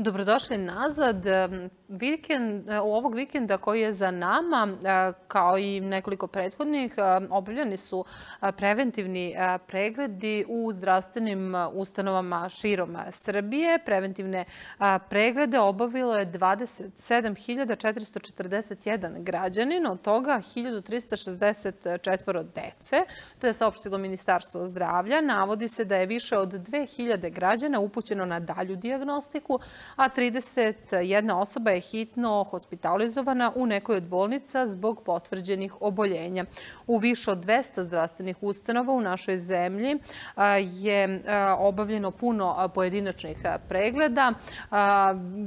Dobrodošli nazad. Vikend, u e, ovog vikenda koji je za nama, e, kao i nekoliko prethodnih, e, obavljani su preventivni pregledi u zdravstvenim ustanovama širom Srbije. Preventivne preglede obavilo je 27.441 građanin, od toga 1.364 dece. To je saopštilo Ministarstvo zdravlja. Navodi se da je više od 2.000 građana upućeno na dalju diagnostiku, a 31 osoba je hitno hospitalizovana u nekoj od bolnica zbog potvrđenih oboljenja. U više od 200 zdravstvenih ustanova u našoj zemlji je obavljeno puno pojedinačnih pregleda.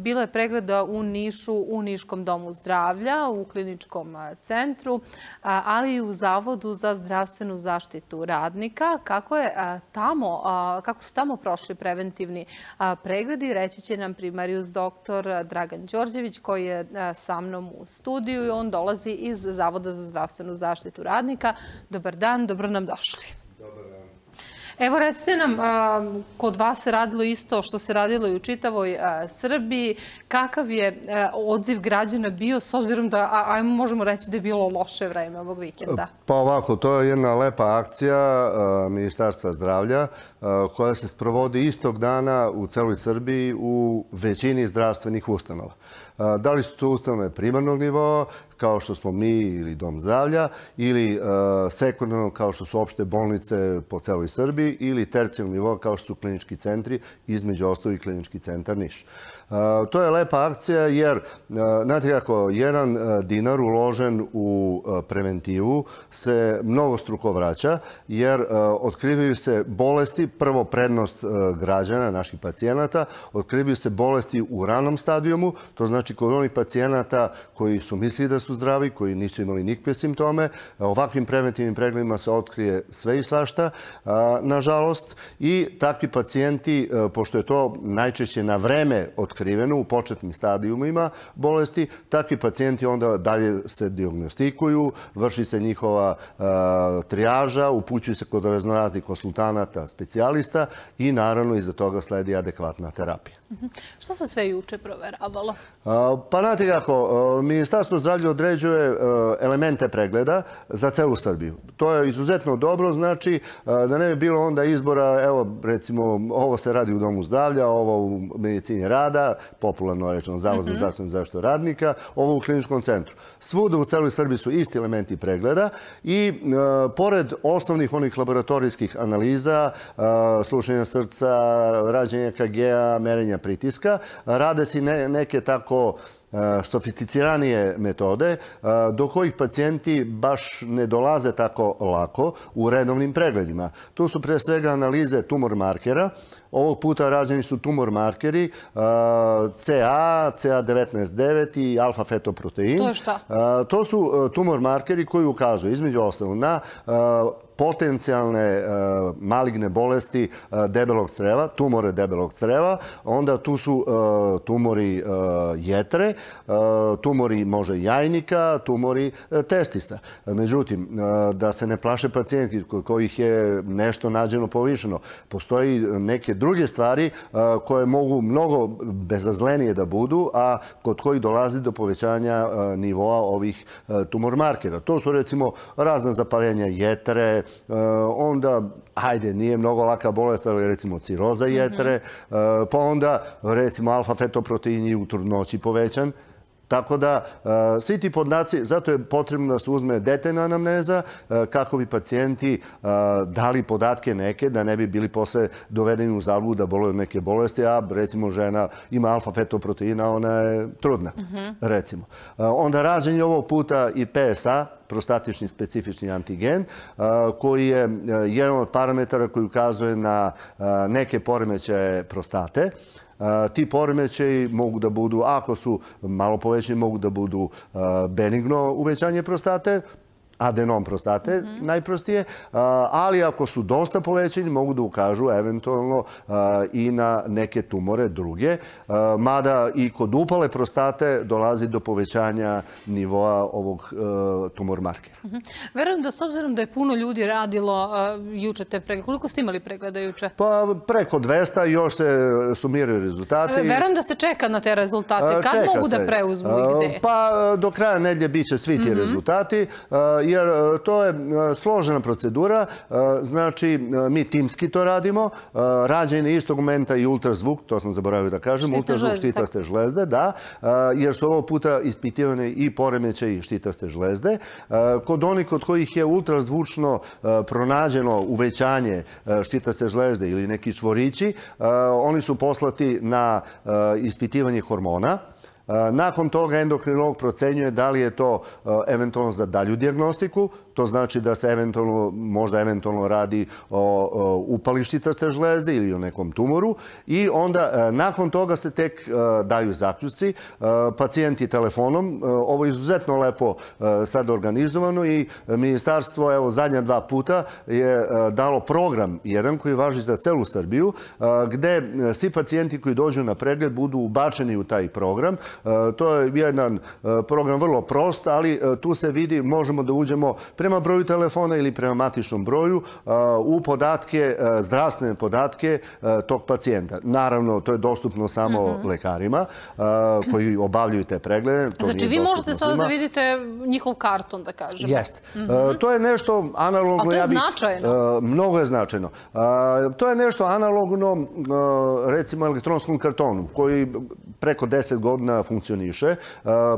Bilo je pregleda u Nišu, u Niškom domu zdravlja, u kliničkom centru, ali i u Zavodu za zdravstvenu zaštitu radnika. Kako, je tamo, kako su tamo prošli preventivni pregledi, reći će nam primjer primarius doktor Dragan Đorđević koji je sa mnom u studiju i on dolazi iz Zavoda za zdravstvenu zaštitu radnika. Dobar dan, dobro nam došli. Dobar dan. Evo recite nam, kod vas se radilo isto što se radilo i u čitavoj Srbiji. Kakav je odziv građana bio s obzirom da, ajmo možemo reći da je bilo loše vreme ovog vikenda? Pa ovako, to je jedna lepa akcija Ministarstva zdravlja koja se sprovodi istog dana u celoj Srbiji u većini zdravstvenih ustanova. Da li su to ustanove primarnog nivoa kao što smo mi ili Dom zdravlja ili e, sekundarno kao što su opšte bolnice po celoj Srbiji ili tercijalni nivo kao što su klinički centri, između ostalih i klinički centar Niš. To je lepa akcija jer, znate kako, jedan dinar uložen u preventivu se mnogo struko vraća jer otkrivaju se bolesti, prvo prednost građana, naših pacijenata, otkrivaju se bolesti u ranom stadijumu, to znači kod onih pacijenata koji su mislili da su zdravi, koji nisu imali nikakve simptome, ovakvim preventivnim pregledima se otkrije sve i svašta, nažalost, i takvi pacijenti, pošto je to najčešće na vreme otkrivaju, otkriveno u početnim stadijumima bolesti, takvi pacijenti onda dalje se diagnostikuju, vrši se njihova e, trijaža, upućuju se kod raznoraznih konsultanata, specijalista i naravno iza toga sledi adekvatna terapija. Mhm. Što se sve juče proveravalo? Pa znate kako, Ministarstvo zdravlja određuje e, elemente pregleda za celu Srbiju. To je izuzetno dobro, znači da ne bi bilo onda izbora, evo recimo ovo se radi u Domu zdravlja, ovo u medicini rada, popularno rečeno Zavod za mhm. zdravstvenu zaštitu radnika, ovo u kliničkom centru. Svuda u celoj Srbiji su isti elementi pregleda i e, pored osnovnih onih laboratorijskih analiza, e, slušanja srca, rađenja KG-a, merenja pritiska. Rade se neke tako sofisticiranije metode e, do kojih pacijenti baš ne dolaze tako lako u redovnim pregledima. Tu su pre svega analize tumor markera. Ovog puta rađeni su tumor markeri e, CA, CA19-9 i alfa-fetoprotein. To je šta? E, to su tumor markeri koji ukazuju između ostalog na potencijalne maligne bolesti debelog creva, tumore debelog creva, onda tu su tumori jetre E, tumori može jajnika, tumori e, testisa. Međutim, e, da se ne plaše pacijenti kojih je nešto nađeno povišeno, postoji neke druge stvari koje mogu mnogo bezazlenije da budu, a kod kojih dolazi do povećanja nivoa ovih tumor markera. To su recimo razna zapaljenja jetre, onda hajde, nije mnogo laka bolest, ali recimo ciroza mhm. jetre, e, pa onda recimo alfa-fetoprotein je u trudnoći povećan. Tako da, e, svi ti podnaci, zato je potrebno da se uzme detaljna anamneza e, kako bi pacijenti dali podatke neke, da ne bi bili posle dovedeni u zabludu da boluju neke bolesti, a recimo žena ima alfa-fetoproteina, ona je trudna, mhm. recimo. Onda rađenje ovog puta i PSA, prostatični specifični antigen, koji je e, jedan od parametara koji ukazuje na e, neke poremećaje prostate. E, ti poremećaji mogu da budu, ako su malo povećani, mogu da budu benigno uvećanje prostate adenom prostate, mhm. najprostije, ali ako su dosta povećeni, mogu da ukažu eventualno i na neke tumore druge, mada i kod upale prostate dolazi do povećanja nivoa ovog e, tumor markera. Mhm. Verujem da s obzirom da je puno ljudi radilo e, juče te pregleda, koliko ste imali pregleda juče? Pa preko 200, još se e, sumiraju rezultati. Verujem da se čeka na te rezultate. Kad mogu da preuzmu i gde? Pa do kraja nedlje biće svi ti mhm. rezultati jer e, to je e, složena procedura. E, znači, mi timski to radimo. Rađenje istog momenta i ultrazvuk, to sam zaboravio da kažem, ultrazvuk štitaste žlezde, da, jer su ovo puta ispitivane i poremeće i štitaste žlezde. Kod onih kod kojih je ultrazvučno pronađeno uvećanje štitaste žlezde ili neki čvorići, oni su poslati na ispitivanje hormona, Nakon toga endokrinolog procenjuje da li je to eventualno za dalju diagnostiku, to znači da se eventualno, možda eventualno radi o upalištitaste žlezde ili o nekom tumoru i onda nakon toga se tek daju zaključci. Pacijenti telefonom, ovo je izuzetno lepo sad organizovano i ministarstvo, evo, zadnja dva puta je dalo program jedan koji važi za celu Srbiju, gde svi pacijenti koji dođu na pregled budu ubačeni u taj program E, to je jedan e, program vrlo prost, ali e, tu se vidi, možemo da uđemo prema broju telefona ili prema matičnom broju u podatke, zdravstvene podatke tog pacijenta. Naravno, to je dostupno samo mhm. lekarima koji obavljaju te preglede. To znači, vi možete sada da vidite njihov karton, da kažem. Jeste. Mhm. To je nešto analogno. Ali to je značajno. Mnogo je značajno. To je nešto analogno, recimo, elektronskom kartonu, koji preko 10 godina funkcioniše, e,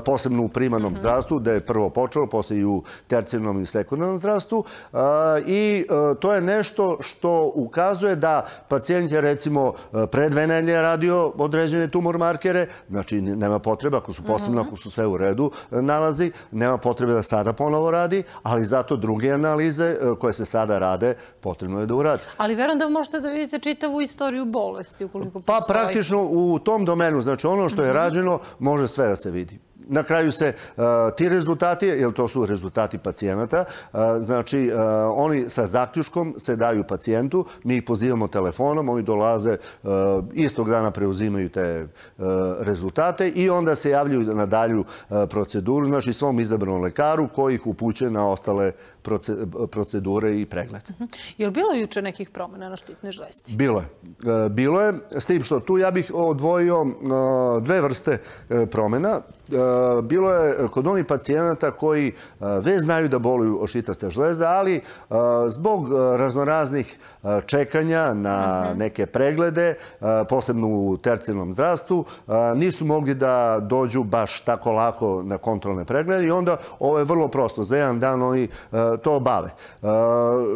posebno u primarnom zdravstvu, da je prvo počelo, posle i u tercijnom i sekundarnom zdravstvu. E, I e, to je nešto što ukazuje da pacijent je recimo pre dve nelje radio određene tumor markere, znači nema potreba, ako su posebno, mhm. ako su sve u redu, nalazi, nema potrebe da sada ponovo radi, ali zato druge analize koje se sada rade, potrebno je da uradi. Ali verujem da možete da vidite čitavu istoriju bolesti, ukoliko pa, postoji. Pa praktično u tom domenu, znači ono što je mhm. rađeno, može sve da se vidi na kraju se e, ti rezultati, jer to su rezultati pacijenata, e, znači e, oni sa zaključkom se daju pacijentu, mi ih pozivamo telefonom, oni dolaze, istog dana preuzimaju te rezultate i onda se javljaju na dalju proceduru, znači svom izabranom lekaru koji ih upućuje na ostale procedure i pregled. Mhm. Je li bilo juče nekih promjena na štitne žlesti? Bilo je. Bilo je, s tim što tu ja bih odvojio dve vrste promjena. E, bilo je kod onih pacijenata koji e, već znaju da boluju o šitaste žlezde, ali e, zbog raznoraznih čekanja na mhm. neke preglede, posebno u tercijnom zdravstvu, nisu mogli da dođu baš tako lako na kontrolne preglede i onda ovo je vrlo prosto. Za jedan dan oni to bave.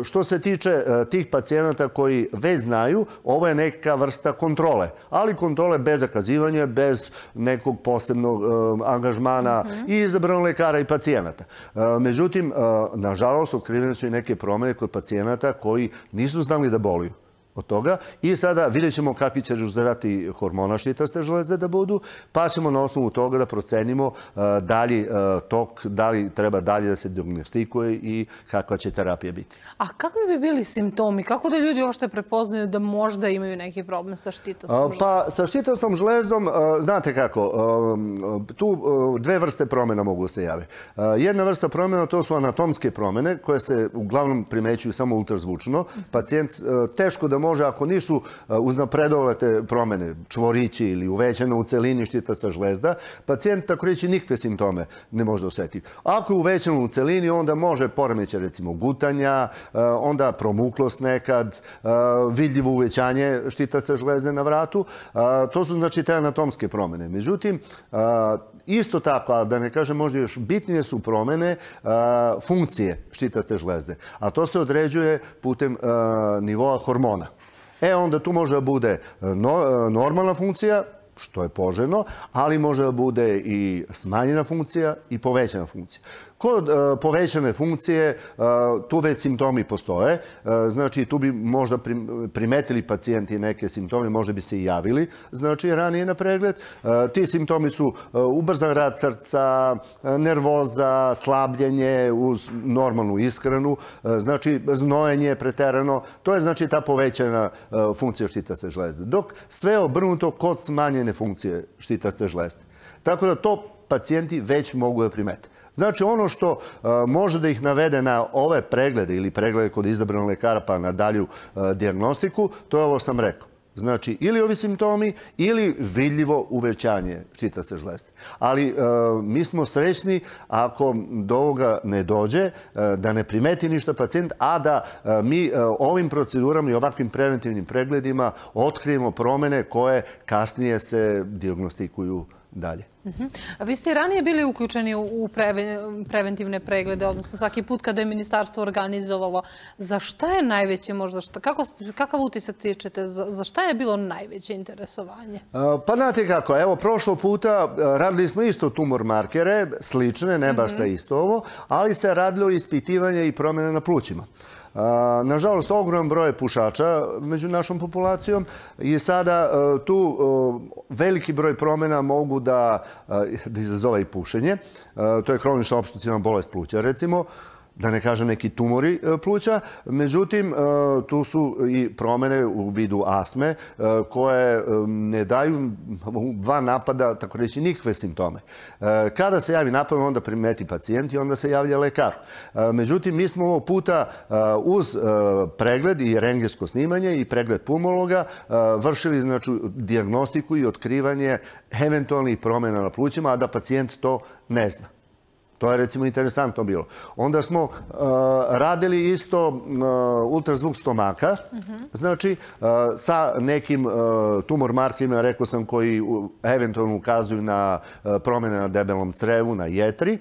Što se tiče tih pacijenata koji već znaju, ovo je neka vrsta kontrole. Ali kontrole bez zakazivanja, bez nekog posebnog angažmana mhm. i izabranog lekara i pacijenata. E, međutim, e, nažalost, otkrivene su i neke promene kod pacijenata koji nisu znali da boluju od toga i sada vidjet ćemo kakvi će rezultati hormona štitaste železde da budu, pa ćemo na osnovu toga da procenimo e, da li e, tok, da li treba dalje da se diagnostikuje i kakva će terapija biti. A kakvi bi bili simptomi? Kako da ljudi uopšte prepoznaju da možda imaju neki problem sa štitastom žlezdom? Pa sa štitastom žlezdom, e, znate kako, tu dve vrste promjena mogu da se jave. Jedna vrsta promjena to su anatomske promjene koje se uglavnom primećuju samo ultrazvučno. Pacijent teško da može može, ako nisu e, uznapredovale te promene, čvorići ili uvećana u celini štitasta žlezda, pacijent, tako reći, nikakve simptome ne može da osetiti. Ako je uvećena u celini, onda može poremeća, recimo, gutanja, e, onda promuklost nekad, e, vidljivo uvećanje štitasta žlezde na vratu. To su, znači, te anatomske promene. Međutim, isto tako, da ne kažem možda još bitnije su promene funkcije štitaste žlezde, a to se određuje putem nivoa hormona e onda tu može da bude e, e, normalna funkcija, što je poželjno, ali može da bude i smanjena funkcija i povećana funkcija. Kod e, povećane funkcije e, tu već simptomi postoje, e, znači tu bi možda primetili pacijenti neke simptome, možda bi se i javili, znači ranije na pregled. Ti simptomi su ubrzan rad srca, nervoza, slabljenje uz normalnu ishranu, znači znojenje preterano, to je znači ta povećana funkcija štitaste žlezde. Dok sve obrnuto kod smanjene sjajne funkcije štitaste žlezde. Tako da to pacijenti već mogu da primete. Znači ono što e, može da ih navede na ove preglede ili preglede kod izabranog lekara pa na dalju e, diagnostiku, to je ovo sam rekao. Znači, ili ovi simptomi, ili vidljivo uvećanje čita se žlesti. Ali e, mi smo srećni ako do ovoga ne dođe, e, da ne primeti ništa pacijent, a da e, mi ovim procedurama i ovakvim preventivnim pregledima otkrijemo promene koje kasnije se diagnostikuju dalje. Mhm. A vi ste i ranije bili uključeni u preventivne preglede, odnosno svaki put kada je ministarstvo organizovalo. Za šta je najveće možda? Šta, kako, kakav utisak tičete? Za, šta je bilo najveće interesovanje? E, pa znate kako, evo, prošlo puta e, radili smo isto tumor markere, slične, ne baš mhm. sve isto ovo, ali se radilo ispitivanje i promjene na plućima. Nažalost, ogrom broj pušača među našom populacijom i sada e, tu e, veliki broj promjena mogu da, e, da izazove i pušenje. To je kronična obstruktivna bolest pluća, recimo da ne kažem neki tumori e, pluća, međutim e, tu su i promene u vidu asme e, koje ne daju dva napada, tako reći, nikve simptome. Kada se javi napad, onda primeti pacijent i onda se javlja lekar. Međutim, mi smo ovog puta uz pregled i rengesko snimanje i pregled pulmologa vršili znači, diagnostiku i otkrivanje eventualnih promena na plućima, a da pacijent to ne zna. To je recimo interesantno bilo. Onda smo uh, radili isto uh, ultrazvuk stomaka, mhm. znači uh, sa nekim tumor markima, rekao sam, koji eventualno ukazuju na promjene na debelom crevu, na jetri.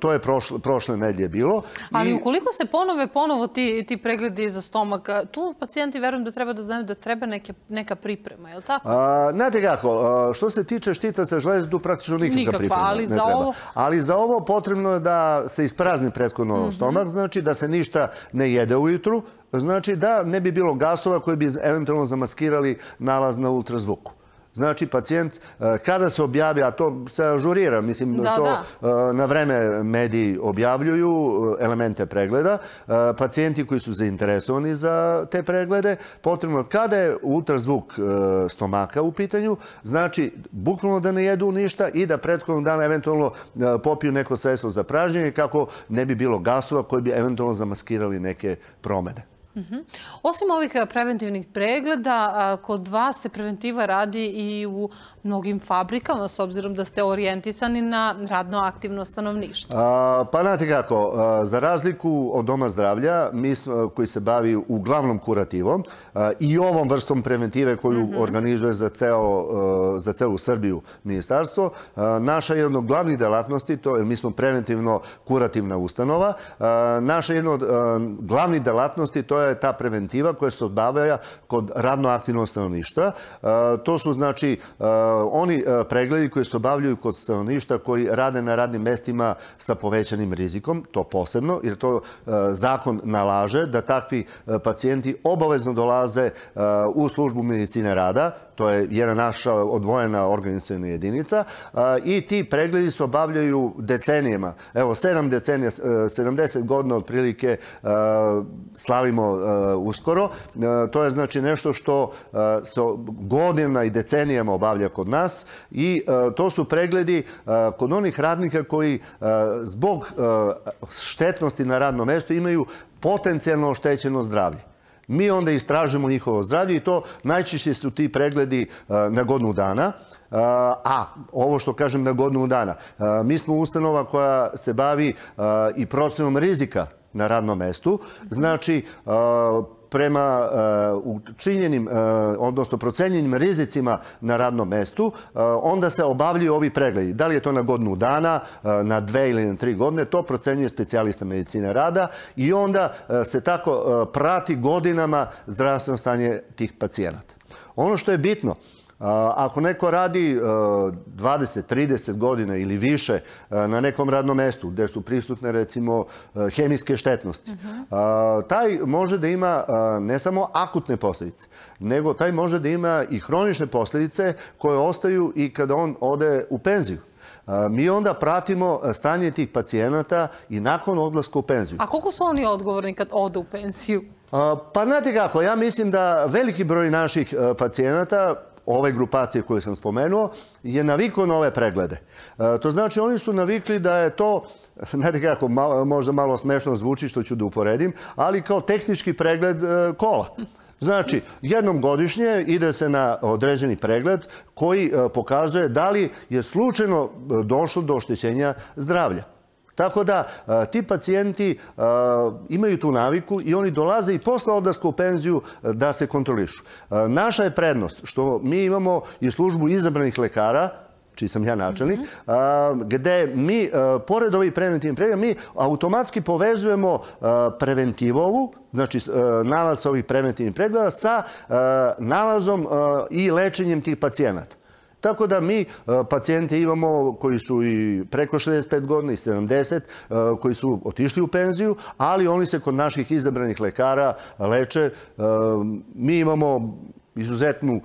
To je prošle, prošle nedlje bilo. Ali I... ukoliko se ponove ponovo ti, ti pregledi za stomak, tu pacijenti verujem da treba da znaju da treba neke, neka priprema, je li tako? A, znate kako, što se tiče štita sa žlezdu, tu praktično da nikakva, nikakva priprema ali ne za treba. Ovo... Ali za ovo potrebno je da se isprazni prethodno mm -hmm. stomak, znači da se ništa ne jede ujutru, znači da ne bi bilo gasova koji bi eventualno zamaskirali nalaz na ultrazvuku. Znači, pacijent, e, kada se objavi, a to se ažurira, mislim, da, to da. E, na vreme mediji objavljuju e, elemente pregleda, pacijenti koji su zainteresovani za te preglede, potrebno kada je ultrazvuk stomaka u pitanju, znači, bukvalno da ne jedu ništa i da prethodnog dana eventualno popiju neko sredstvo za pražnjenje kako ne bi bilo gasova koji bi eventualno zamaskirali neke promene. Mhm. Osim ovih e, preventivnih pregleda, e, kod vas se preventiva radi i u mnogim fabrikama, s obzirom da ste orijentisani na radno aktivno stanovništvo. A, pa znate kako, e, za razliku od Doma zdravlja, mi koji se bavi uglavnom kurativom i ovom vrstom preventive koju mhm. organizuje za, ceo, za celu Srbiju ministarstvo, naša jedna od glavnih delatnosti, to je mi smo preventivno kurativna ustanova, naša jedna od glavnih delatnosti to je koja je ta preventiva koja se odbavaja kod radnoaktivnog stanovništva. E, to su znači e, oni e, pregledi koji se obavljaju kod stanovništva koji rade na radnim mestima sa povećanim rizikom, to posebno, jer to zakon nalaže da takvi pacijenti obavezno dolaze u službu medicine rada, to je jedna naša odvojena organizacijna jedinica, i ti pregledi se obavljaju decenijama. Evo, 7 decenija, 70 e, godina otprilike e, slavimo e, uskoro. To je znači nešto što se godinama i decenijama obavlja kod nas i to su pregledi kod onih radnika koji zbog štetnosti na radnom mestu imaju potencijalno oštećeno zdravlje. Mi onda istražujemo njihovo zdravlje i to najčešće su ti pregledi e, na godinu dana. E, a, ovo što kažem na godinu dana. E, mi smo ustanova koja se bavi i procenom rizika na radnom mestu. Znači, prema uh, eh, učinjenim, eh, odnosno procenjenim rizicima na radnom mestu, eh, onda se obavljaju ovi pregledi. Da li je to na godinu dana, na dve ili na tri godine, to procenjuje specijalista medicine rada i onda se tako prati godinama zdravstveno stanje tih pacijenata. Ono što je bitno, Ako neko radi 20-30 e, godina ili više e, na nekom radnom mestu gde su prisutne recimo e, hemijske štetnosti, mhm. taj može da ima ne samo akutne posljedice, nego taj može da ima i hronične posljedice koje ostaju i kada on ode u penziju. Mi onda pratimo stanje tih pacijenata i nakon odlaska u penziju. A koliko su oni odgovorni kad odu u penziju? Pa znate kako, ja mislim da veliki broj naših pacijenata ove grupacije koje sam spomenuo, je navikao na ove preglede. E, to znači oni su navikli da je to, da kako, možda malo smešno zvuči što ću da uporedim, ali kao tehnički pregled e, kola. Znači, jednom godišnje ide se na određeni pregled koji e, pokazuje da li je slučajno došlo do oštećenja zdravlja. Tako da ti pacijenti imaju tu naviku i oni dolaze i posle odlaska u penziju da se kontrolišu. Naša je prednost što mi imamo i službu izabranih lekara čiji sam ja načelnik, mhm. gde mi, pored ovih preventivnih pregleda, mi automatski povezujemo preventivovu, znači nalaz ovih preventivnih pregleda, sa nalazom i lečenjem tih pacijenata. Tako da mi e, pacijente imamo koji su i preko 65 godina i 70, e, koji su otišli u penziju, ali oni se kod naših izabranih lekara leče. E, mi imamo izuzetnu e,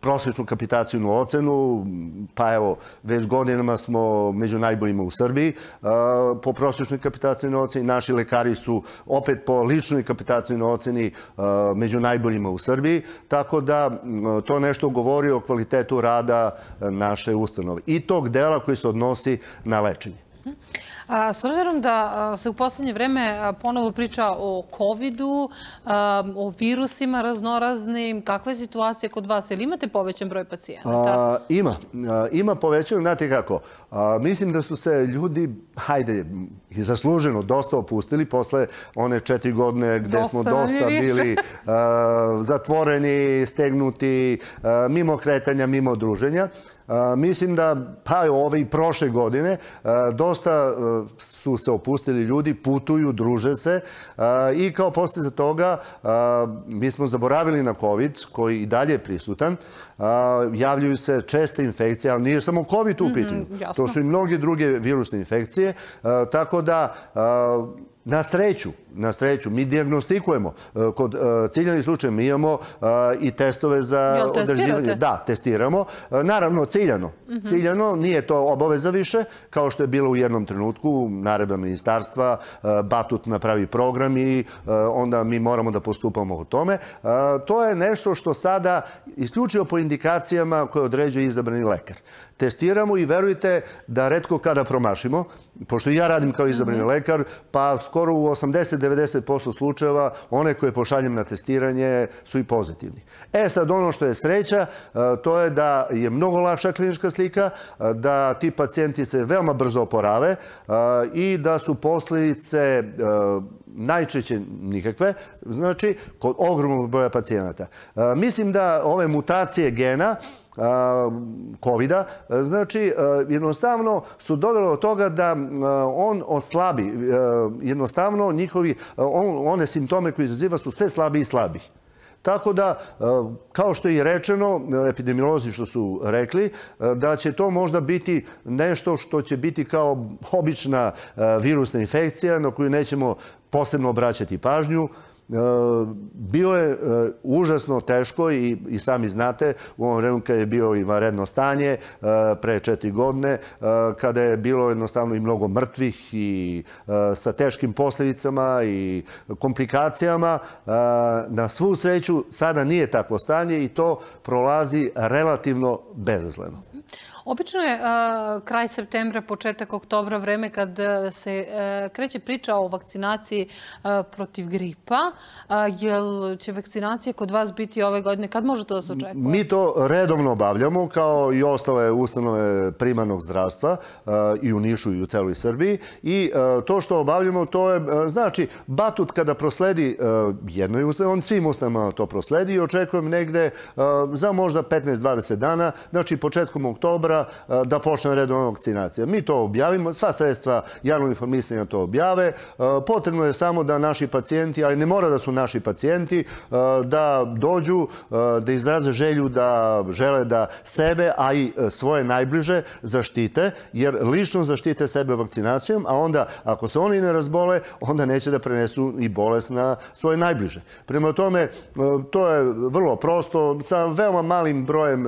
prosječnu kapitacijnu ocenu, pa evo, već godinama smo među najboljima u Srbiji e, po prosječnoj kapitacijnoj oceni. Naši lekari su opet po ličnoj kapitacijnoj oceni e, među najboljima u Srbiji, tako da to nešto govori o kvalitetu rada naše ustanove i tog dela koji se odnosi na lečenje. Mhm. A, s obzirom da se u poslednje vreme ponovo priča o COVID-u, o virusima raznoraznim, kakva je situacija kod vas? Ili imate povećan broj pacijenata? ima. ima povećan, znate kako. mislim da su se ljudi, hajde, zasluženo dosta opustili posle one četiri godine gde smo dosta bili zatvoreni, stegnuti, mimo kretanja, mimo druženja. Mislim da, pa ove i prošle godine, dosta su se opustili ljudi, putuju, druže se i kao posle za toga mi smo zaboravili na COVID koji i dalje je prisutan. Javljuju se česte infekcije, ali nije samo COVID u mhm, pitanju. to su i mnoge druge virusne infekcije. Tako da Na sreću, na sreću, mi diagnostikujemo. E, kod e, ciljanih slučaja mi imamo e, i testove za održivanje. Da, testiramo. Naravno, ciljano. Mhm. Ciljano nije to obaveza više, kao što je bilo u jednom trenutku, naredba ministarstva, Batut napravi program i onda mi moramo da postupamo u tome. To je nešto što sada, isključivo po indikacijama koje određuje izabrani lekar testiramo i verujte da redko kada promašimo, pošto ja radim kao izabrani mhm. lekar, pa skoro u 80-90% slučajeva one koje pošaljem na testiranje su i pozitivni. E sad, ono što je sreća, e, to je da je mnogo lakša klinička slika, e, da ti pacijenti se veoma brzo oporave e, i da su posljedice najčešće nikakve, znači kod ogromnog broja pacijenata. E, mislim da ove mutacije gena e, COVID-a, e, znači jednostavno su dovelo do toga da on oslabi, jednostavno njihovi, one simptome koje izaziva su sve slabiji i slabiji. Tako da, kao što je i rečeno, epidemiolozi što su rekli, da će to možda biti nešto što će biti kao obična virusna infekcija na koju nećemo posebno obraćati pažnju. E, bilo je e, užasno teško i, i sami znate, u ovom vremenu kada je bio i varedno stanje, e, pre četiri godine, kada je bilo jednostavno i mnogo mrtvih i sa teškim posledicama i komplikacijama, na svu sreću sada nije takvo stanje i to prolazi relativno bezazleno. Obično je kraj septembra, početak oktobra vreme kad e, se e, kreće priča o vakcinaciji e, protiv gripa. Jel će vakcinacija kod vas biti ove godine? Kad može to da se očekuje? Mi to redovno obavljamo kao i ostale ustanove primarnog zdravstva i u Nišu i u celoj Srbiji. I to što obavljamo, to je, znači, batut kada prosledi jednoj ustanovi, on svim ustanovama to prosledi i očekujem negde za možda 15-20 dana, znači početkom oktobra E, da počne redovna vakcinacija. Mi to objavimo, sva sredstva javnog informisanja to objave. E, potrebno je samo da naši pacijenti, ali ne mora da su naši pacijenti, e, da dođu, da izraze želju da žele da sebe, a i svoje najbliže zaštite, jer lično zaštite sebe vakcinacijom, a onda ako se oni ne razbole, onda neće da prenesu i bolest na svoje najbliže. Prema tome, to je vrlo prosto, sa veoma malim brojem,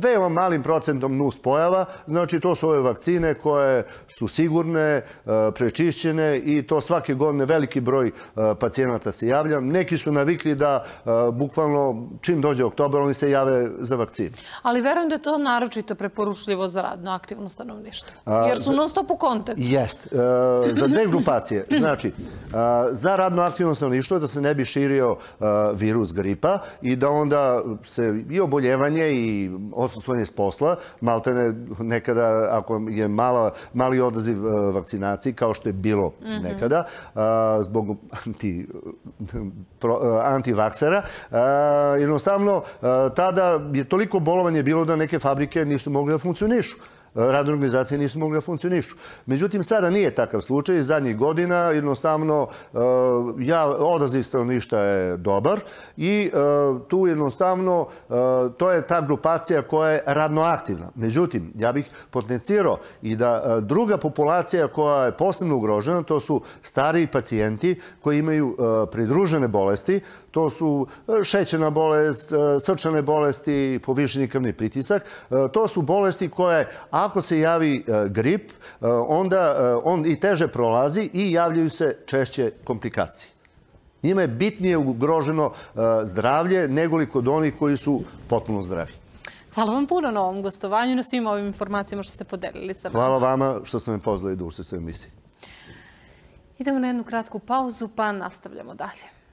veoma malim procentom nus pojava, znači to su ove vakcine koje su sigurne, e, prečišćene i to svake godine veliki broj e, pacijenata se javlja. Neki su navikli da e, bukvalno čim dođe oktober oni se jave za vakcine. Ali verujem da je to naročito preporučljivo za radno aktivno stanovništvo. Jer su non stop u kontaktu. Jest. Za dve grupacije. Znači, za radno aktivno stanovništvo da se ne bi širio virus gripa i da onda se i oboljevanje i odsustvanje s posla maltene nekada, ako je mala, mali odaziv e, vakcinaciji, kao što je bilo mm -hmm. nekada, a, zbog anti, pro, e, antivaksera, jednostavno e, tada je toliko bolovanje bilo da neke fabrike nisu mogle da funkcionišu radne organizacije nisu mogli da funkcionišu. Međutim, sada nije takav slučaj. Zadnjih godina jednostavno e, ja, odaziv stanovništa je dobar i e, tu jednostavno e, to je ta grupacija koja je radno aktivna. Međutim, ja bih potencirao i da druga populacija koja je posebno ugrožena, to su stariji pacijenti koji imaju pridružene bolesti, to su šećena bolest, srčane bolesti, povišenikavni krvni pritisak, to su bolesti koje ako se javi e, grip, e, onda e, on i teže prolazi i javljaju se češće komplikacije. Njima je bitnije ugroženo zdravlje nego li kod onih koji su potpuno zdravi. Hvala vam puno na ovom gostovanju i na svim ovim informacijama što ste podelili sa nama. Hvala vama što ste me pozvali da učestvujem emisiji. Idemo na jednu kratku pauzu pa nastavljamo dalje.